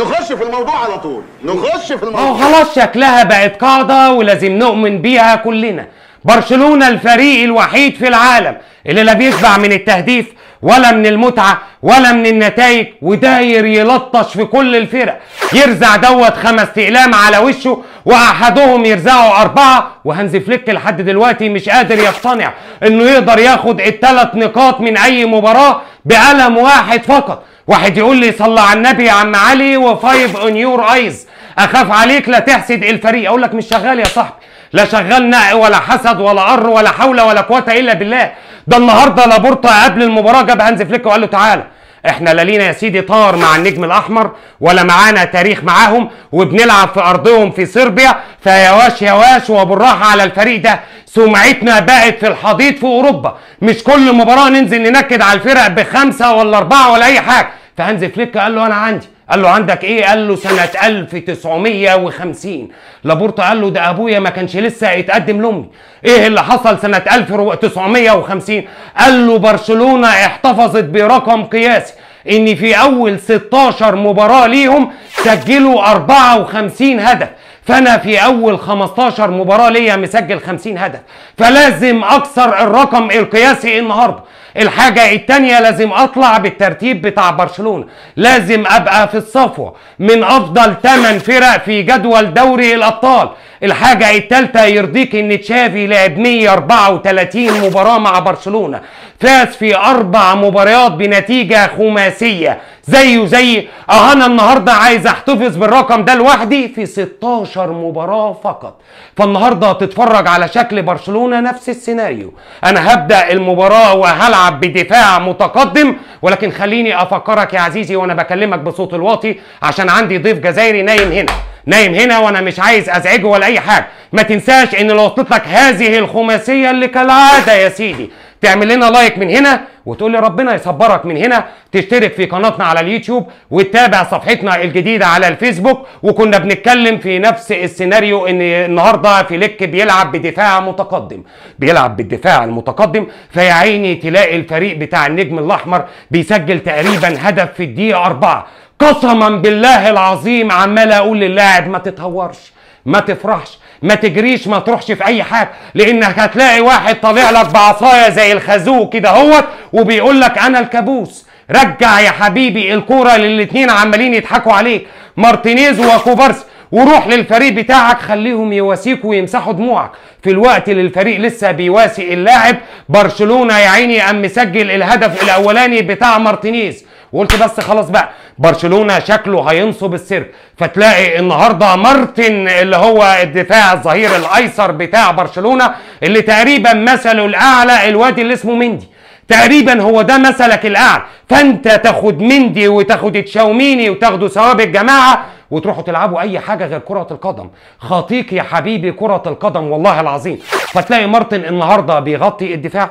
نخش في الموضوع على طول نخش في الموضوع اه خلاص شكلها بقت قاعدة ولازم نؤمن بيها كلنا برشلونة الفريق الوحيد في العالم اللي لا بيشبع من التهديف ولا من المتعة ولا من النتائج وداير يلطش في كل الفرق يرزع دوت خمس اقلام على وشه واحدهم يرزعه اربعة وهانز فليك لحد دلوقتي مش قادر يقتنع انه يقدر ياخد الثلاث نقاط من اي مباراة بقلم واحد فقط واحد يقول لي صلى على النبي يا عم علي وفايف اون يور ايز اخاف عليك لا تحسد الفريق اقول لك مش شغال يا صاحبي لا شغال نقي ولا حسد ولا قر ولا حول ولا قوه الا بالله ده النهارده لابورتا قبل المباراه جاب هانز فليك وقال له تعالى احنا لا لينا يا سيدي طار مع النجم الاحمر ولا معانا تاريخ معاهم وبنلعب في ارضهم في صربيا فيا واش يا واش وبالراحه على الفريق ده سمعتنا بقت في الحضيض في اوروبا مش كل مباراه ننزل ننكد على الفرق بخمسه ولا اربعه ولا اي حاجه فهانز فليك قال له انا عندي قال له عندك ايه قال له سنه 1950 لابورتا قال له ده ابويا ما كانش لسه يتقدم لامي ايه اللي حصل سنه 1950 قال له برشلونه احتفظت برقم قياسي ان في اول 16 مباراه ليهم سجلوا 54 هدف فانا في اول 15 مباراه ليا مسجل 50 هدف فلازم اكسر الرقم القياسي النهارده الحاجه التانية لازم اطلع بالترتيب بتاع برشلونه لازم ابقى في الصفوه من افضل 8 فرق في جدول دوري الابطال الحاجه التالتة يرضيك ان تشافي لعب 134 مباراه مع برشلونه فاز في اربع مباريات بنتيجه خماسيه زيه زي اه انا النهارده عايز احتفظ بالرقم ده لوحدي في 16 مباراه فقط فالنهارده هتتفرج على شكل برشلونه نفس السيناريو انا هبدا المباراه وهلعب بدفاع متقدم ولكن خليني افكرك يا عزيزي وانا بكلمك بصوت الواطي عشان عندي ضيف جزائري نايم هنا نايم هنا وانا مش عايز ازعجه ولا اي حاجه ما تنساش ان لو لك هذه الخماسيه اللي كالعاده يا سيدي تعمل لنا لايك من هنا وتقول لي ربنا يصبرك من هنا تشترك في قناتنا على اليوتيوب وتتابع صفحتنا الجديده على الفيسبوك وكنا بنتكلم في نفس السيناريو ان النهارده فليك بيلعب بدفاع متقدم بيلعب بالدفاع المتقدم فيا عيني تلاقي الفريق بتاع النجم الاحمر بيسجل تقريبا هدف في الدقيقه أربعة قسما بالله العظيم عمال اقول للاعب ما تتهورش ما تفرحش ما تجريش ما تروحش في اي حاجه لانك هتلاقي واحد طالع لك بعصايه زي الخازوق كده اهوت وبيقول لك انا الكابوس رجع يا حبيبي الكوره للاتنين عمالين يضحكوا عليك مارتينيز وكوبارسي وروح للفريق بتاعك خليهم يواسيك ويمسحوا دموعك في الوقت اللي الفريق لسه بيواسي اللاعب برشلونه يا عيني قام مسجل الهدف الاولاني بتاع مارتينيز وقلت بس خلاص بقى برشلونه شكله هينصب السيرك فتلاقي النهارده مارتن اللي هو الدفاع الظهير الايسر بتاع برشلونه اللي تقريبا مثله الاعلى الواد اللي اسمه مندي تقريبا هو ده مثلك الاعلى فانت تاخد مندي وتاخد تشاوميني وتاخدوا ثواب الجماعه وتروحوا تلعبوا اي حاجه غير كره القدم خطيك يا حبيبي كره القدم والله العظيم فتلاقي مارتن النهارده بيغطي الدفاع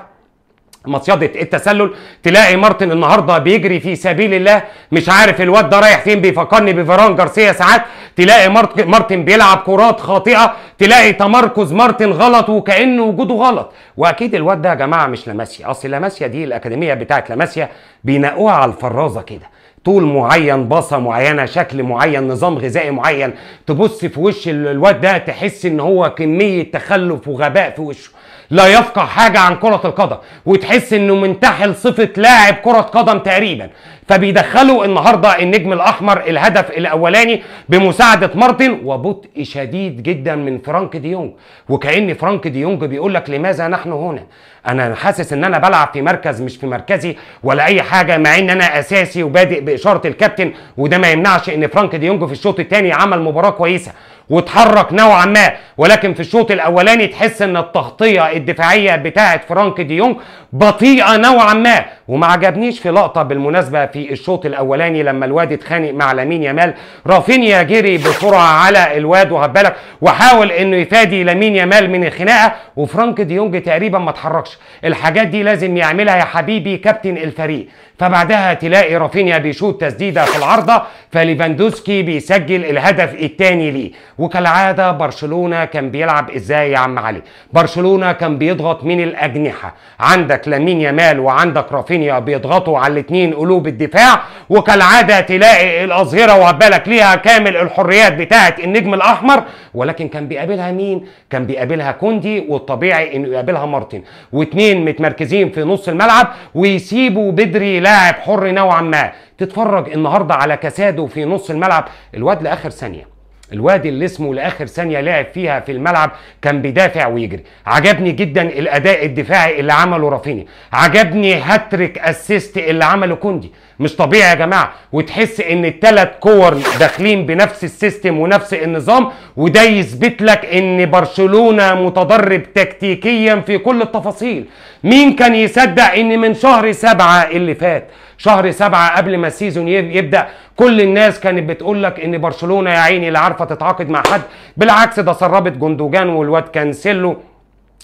مصيدة التسلل تلاقي مارتن النهارده بيجري في سبيل الله مش عارف الواد ده رايح فين بيفكرني بفيران جارسيا ساعات تلاقي مارتن بيلعب كرات خاطئه تلاقي تمركز مارتن غلط وكانه وجوده غلط واكيد الواد ده يا جماعه مش لاماسيا اصل لاماسيا دي الاكاديميه بتاعت لاماسيا بينقوها على الفرازه كده طول معين باصه معينه شكل معين نظام غذائي معين تبص في وش الواد ده تحس ان هو كميه تخلف وغباء في وشه لا يفقه حاجه عن كره القدم وتحس انه منتحل صفه لاعب كره قدم تقريبا فبيدخلوا النهارده النجم الاحمر الهدف الاولاني بمساعده مارتن وبطء شديد جدا من فرانك ديونج دي وكان فرانك ديونج دي بيقول لك لماذا نحن هنا انا حاسس ان انا بلعب في مركز مش في مركزي ولا اي حاجه مع ان انا اساسي وبادئ باشاره الكابتن وده ما يمنعش ان فرانك ديونج دي في الشوط الثاني عمل مباراه كويسه واتحرك نوعا ما ولكن في الشوط الاولاني تحس ان التغطيه الدفاعيه بتاعه فرانك ديونج بطيئه نوعا ما وما عجبنيش في لقطه بالمناسبه في الشوط الاولاني لما الواد اتخانق مع لامين يامال رافينيا جري بسرعه على الواد وهبالك وحاول انه يفادي لامين يامال من الخناقه وفرانك ديونج دي تقريبا ما اتحركش الحاجات دي لازم يعملها يا حبيبي كابتن الفريق فبعدها تلاقي رافينيا بيشوط تسديده في العارضه فليفاندوسكي بيسجل الهدف الثاني ليه وكالعاده برشلونه كان بيلعب ازاي يا عم علي برشلونه كان بيضغط من الاجنحه عندك لامين يامال وعندك رافينيا بيضغطوا على الاثنين قلوب الدفاع وكالعاده تلاقي الاظهره وعبالك ليها كامل الحريات بتاعه النجم الاحمر ولكن كان بيقابلها مين كان بيقابلها كوندي والطبيعي انه يقابلها مارتن واثنين متمركزين في نص الملعب ويسيبوا بدري لاعب حر نوعا ما تتفرج النهارده على كساده في نص الملعب الواد لاخر ثانيه الواد اللي اسمه لاخر ثانيه لعب فيها في الملعب كان بيدافع ويجري عجبني جدا الاداء الدفاعي اللي عمله رافيني عجبني هاتريك اسيست اللي عمله كوندي مش طبيعي يا جماعه وتحس ان الثلاث كور داخلين بنفس السيستم ونفس النظام وده يثبت لك ان برشلونه متدرب تكتيكيا في كل التفاصيل مين كان يصدق ان من شهر سبعة اللي فات شهر سبعة قبل ما السيزون يبدا كل الناس كانت بتقول لك ان برشلونه يا عيني لا عارفه تتعاقد مع حد بالعكس ده سربت جندوجان والواد كانسيلو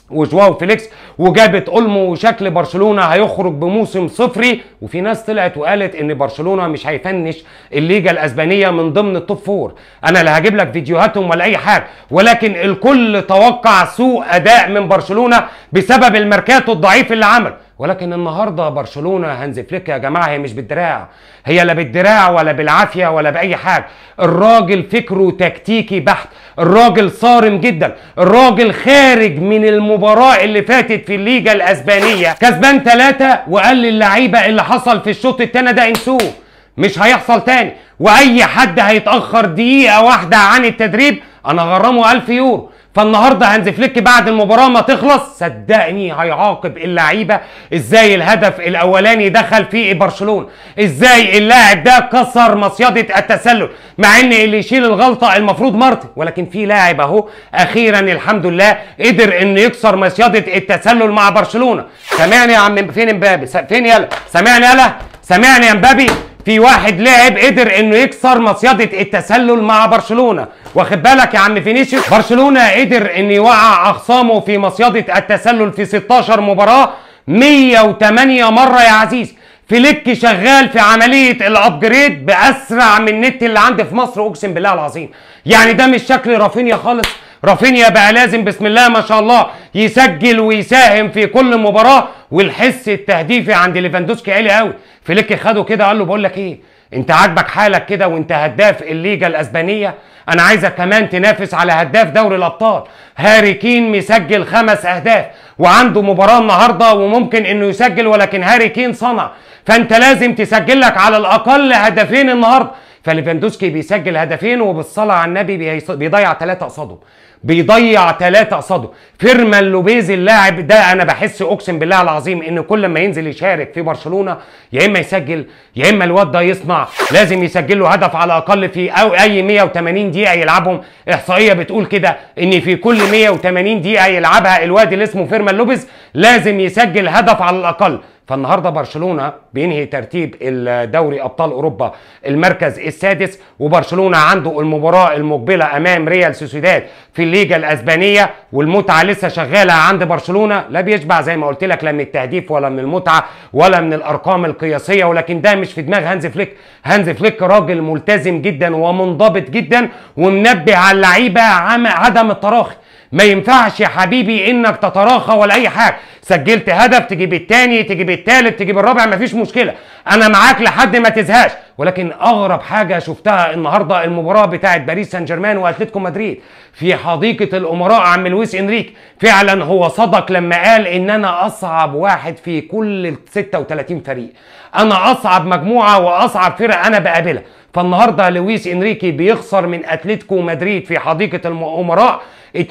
وجواو فيليكس وجابت اولمو وشكل برشلونه هيخرج بموسم صفري وفي ناس طلعت وقالت ان برشلونه مش هيفنش الليجا الاسبانيه من ضمن التوب فور انا لا هجيب لك فيديوهاتهم ولا اي حاجه ولكن الكل توقع سوء اداء من برشلونه بسبب الماركات الضعيف اللي عمل ولكن النهارده برشلونه هانز فليك يا جماعه هي مش بالدراع هي لا بالدراع ولا بالعافيه ولا باي حاجه الراجل فكره تكتيكي بحت الراجل صارم جدا الراجل خارج من المباراه اللي فاتت في الليجا الاسبانيه كسبان ثلاثه وقال للعيبه اللي حصل في الشوط الثاني ده انسوه مش هيحصل تاني واي حد هيتاخر دقيقه واحده عن التدريب انا غرمه 1000 يورو فالنهارده هانز فليك بعد المباراه ما تخلص صدقني هيعاقب اللعيبه ازاي الهدف الاولاني دخل في برشلونه ازاي اللاعب ده كسر مصيده التسلل مع ان اللي يشيل الغلطه المفروض مارتن ولكن في لاعب اهو اخيرا الحمد لله قدر انه يكسر مصيده التسلل مع برشلونه سمعني يا عم فين امبابي فين يلا سمعني يلا سمعني يا امبابي في واحد لاعب قدر انه يكسر مصيده التسلل مع برشلونه واخد بالك يا عم فينيسيوس برشلونه قدر انه يوقع اخصامه في مصيده التسلل في 16 مباراه 108 مره يا عزيز فليك شغال في عمليه الابجريد باسرع من النت اللي عندي في مصر اقسم بالله العظيم يعني ده مش شكل رافينيا خالص رافينيا بقى لازم بسم الله ما شاء الله يسجل ويساهم في كل مباراه والحس التهديفي عند ليفاندوسكي عالي قوي فليك خده كده قال له بقول لك ايه انت عاجبك حالك كده وانت هداف الليجا الاسبانيه انا عايزك كمان تنافس على هداف دوري الابطال هاري كين مسجل خمس اهداف وعنده مباراه النهارده وممكن انه يسجل ولكن هاري كين صنع فانت لازم تسجل لك على الاقل هدفين النهارده فليفاندوسكي بيسجل هدفين وبالصلاه على النبي بيضيع ثلاثه قصاده بيضيع ثلاثه قصاده فيرمان لوبيز اللاعب ده انا بحس اقسم بالله العظيم ان كل ما ينزل يشارك في برشلونه يا اما يسجل يا اما الواد ده يصنع لازم يسجل له هدف على الاقل في أو اي 180 دقيقه يلعبهم احصائيه بتقول كده ان في كل 180 دقيقه يلعبها الواد اللي اسمه فيرمان لوبيز لازم يسجل هدف على الاقل فالنهارده برشلونه بينهي ترتيب الدوري ابطال اوروبا المركز السادس وبرشلونه عنده المباراه المقبله امام ريال سوسيداد في الليجا الاسبانيه والمتعه لسه شغاله عند برشلونه لا بيشبع زي ما قلت لك لا من التهديف ولا من المتعه ولا من الارقام القياسيه ولكن ده مش في دماغ هانز فليك هانز فليك راجل ملتزم جدا ومنضبط جدا ومنبه على اللعيبه عدم التراخي ما ينفعش يا حبيبي انك تتراخى ولا اي حاجه سجلت هدف تجيب الثاني تجيب الثالث تجيب الرابع مفيش مشكله انا معاك لحد ما تزهقش ولكن اغرب حاجه شفتها النهارده المباراه بتاعه باريس سان جيرمان واتلتيكو مدريد في حديقه الامراء عم لويس انريك فعلا هو صدق لما قال ان انا اصعب واحد في كل ال 36 فريق انا اصعب مجموعه واصعب فرق انا بقابلها فالنهارده لويس انريكي بيخسر من اتلتيكو مدريد في حديقه الامراء 2-1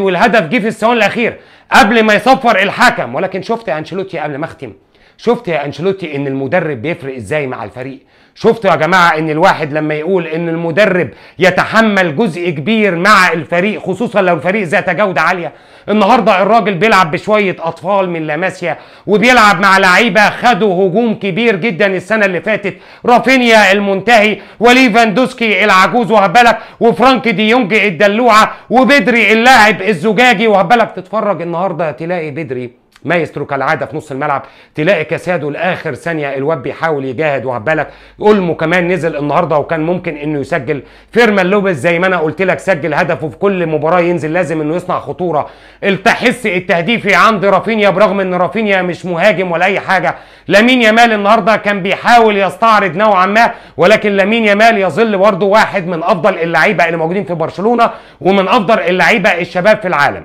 والهدف جه في الثواني الاخيره قبل ما يصفر الحكم ولكن شفت انشيلوتي قبل ما اختم شفت يا انشيلوتي ان المدرب بيفرق ازاي مع الفريق شفتوا يا جماعه ان الواحد لما يقول ان المدرب يتحمل جزء كبير مع الفريق خصوصا لو الفريق ذات جوده عاليه النهارده الراجل بيلعب بشويه اطفال من لاماسيا وبيلعب مع لعيبه خدوا هجوم كبير جدا السنه اللي فاتت رافينيا المنتهي وليفاندوسكي العجوز وهبلك وفرانك دي يونج الدلوعه وبدري اللاعب الزجاجي وهبلك تتفرج النهارده تلاقي بدري مايسترو كالعاده في نص الملعب تلاقي كاسادو لاخر ثانيه الواد بيحاول يجاهد بالك اولمو كمان نزل النهارده وكان ممكن انه يسجل فيرمان لوبيز زي ما انا قلت لك سجل هدفه في كل مباراه ينزل لازم انه يصنع خطوره التحس التهديفي عند رافينيا برغم ان رافينيا مش مهاجم ولا اي حاجه لامين يامال النهارده كان بيحاول يستعرض نوعا ما ولكن لامين يامال يظل برضه واحد من افضل اللعيبه اللي موجودين في برشلونه ومن افضل اللعيبه الشباب في العالم